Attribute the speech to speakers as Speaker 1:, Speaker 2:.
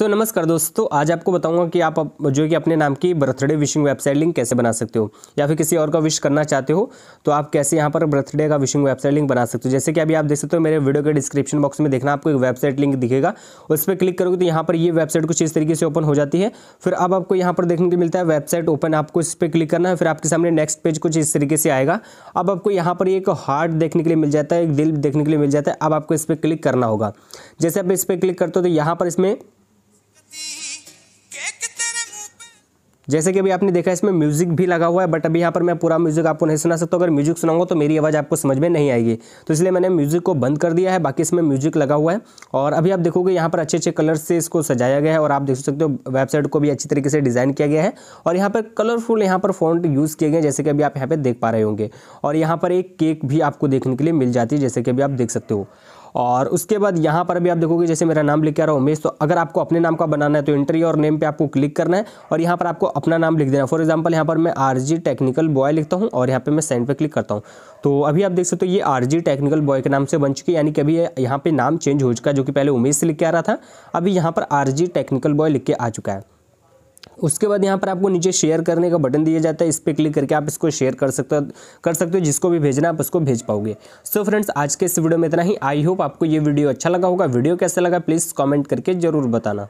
Speaker 1: सो so, नमस्कार दोस्तों आज आपको बताऊंगा कि आप जो कि अपने नाम की बर्थडे विशिंग वेबसाइट लिंक कैसे बना सकते हो या फिर किसी और का विश करना चाहते हो तो आप कैसे यहाँ पर बर्थडे का विशिंग वेबसाइट लिंक बना सकते हो जैसे कि अभी आप देख सकते हो मेरे वीडियो के डिस्क्रिप्शन बॉक्स में देखना आपको एक वेबसाइट लिंक दिखेगा उस पर क्लिक करोगे तो यहाँ पर ये वेबसाइट कुछ इस तरीके से ओपन हो जाती है फिर अब आपको यहाँ पर देखने को मिलता है वेबसाइट ओपन आपको इस पर क्लिक करना है फिर आपके सामने नेक्स्ट पेज कुछ इस तरीके से आएगा अब आपको यहाँ पर एक हार्ट देखने के लिए मिल जाता है एक दिल देखने के लिए मिल जाता है अब आपको इस पर क्लिक करना होगा जैसे आप इस पर क्लिक करते हो तो यहाँ पर इसमें जैसे कि अभी आपने देखा इसमें म्यूजिक भी लगा हुआ है बट अभी यहाँ पर मैं पूरा म्यूजिक आपको नहीं सुना सकता अगर म्यूजिक सुनाऊंगा तो मेरी आवाज़ आपको समझ में नहीं आएगी तो इसलिए मैंने म्यूजिक को बंद कर दिया है बाकी इसमें म्यूजिक लगा हुआ है और अभी आप देखोगे यहाँ पर अच्छे अच्छे कलर से इसको सजाया गया है और आप देख सकते हो वेबसाइट को भी अच्छी तरीके से डिज़ाइन किया गया है और यहाँ पर कलरफुल यहाँ पर फोन यूज़ किए गए जैसे कि अभी आप यहाँ पर देख पा रहे होंगे और यहाँ पर एक केक भी आपको देखने के लिए मिल जाती है जैसे कि अभी आप देख सकते हो और उसके बाद यहाँ पर भी आप देखोगे जैसे मेरा नाम लिख के आ रहा हूँ उमेश तो अगर आपको अपने नाम का बनाना है तो एंट्री और नेम पर आपको क्लिक करना है और यहाँ पर आपको अपना नाम लिख देना है फॉर एग्जाम्पल यहाँ पर मैं आर टेक्निकल बॉय लिखता हूँ और यहाँ पर मैं सेंड पर क्लिक करता हूँ तो अभी आप देख सकते हो ये आर टेक्निकल बॉय के नाम से बन चुकी है यानी कि अभी यहाँ पर नाम चेंज हो चुका है जो कि पहले उमेश से लिख के आ रहा था अभी यहाँ पर आर टेक्निकल बॉय लिख के आ चुका है उसके बाद यहाँ पर आपको नीचे शेयर करने का बटन दिया जाता है इस पर क्लिक करके आप इसको शेयर कर सकते कर सकते हो जिसको भी भेजना आप उसको भेज पाओगे सो so फ्रेंड्स आज के इस वीडियो में इतना ही आई होप आपको ये वीडियो अच्छा लगा होगा वीडियो कैसा लगा प्लीज़ कॉमेंट करके ज़रूर बताना